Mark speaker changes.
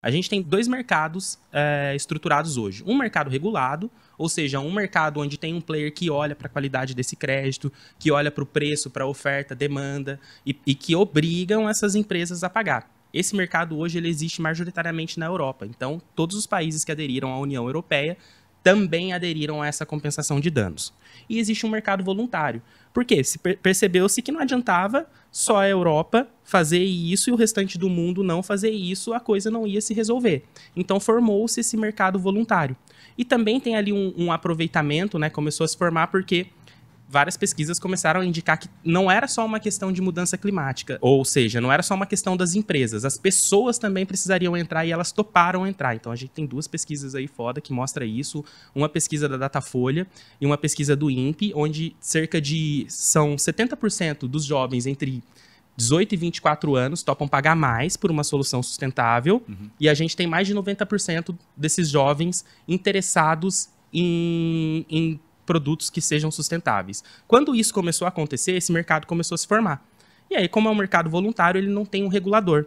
Speaker 1: A gente tem dois mercados é, estruturados hoje. Um mercado regulado, ou seja, um mercado onde tem um player que olha para a qualidade desse crédito, que olha para o preço, para a oferta, demanda, e, e, que obrigam essas empresas a pagar. Esse mercado hoje ele existe majoritariamente na Europa. Então, todos os países que aderiram à União Europeia também aderiram a essa compensação de danos. E existe um mercado voluntário. Por quê? Se percebeu-se que não adiantava só a Europa fazer isso e o restante do mundo não fazer isso, a coisa não ia se resolver. Então formou-se esse mercado voluntário. E também tem ali um, um aproveitamento, né? Começou a se formar porque várias pesquisas começaram a indicar que não era só uma questão de mudança climática, ou seja, não era só uma questão das empresas, as pessoas também precisariam entrar e elas toparam entrar. Então a gente tem duas pesquisas aí foda que mostra isso, uma pesquisa da Datafolha e uma pesquisa do INPE, onde cerca de são 70% dos jovens entre 18 e 24 anos topam pagar mais por uma solução sustentável, uhum. e a gente tem mais de 90% desses jovens interessados em, em produtos que sejam sustentáveis. Quando isso começou a acontecer, esse mercado começou a se formar. E aí, como é um mercado voluntário, ele não tem um regulador.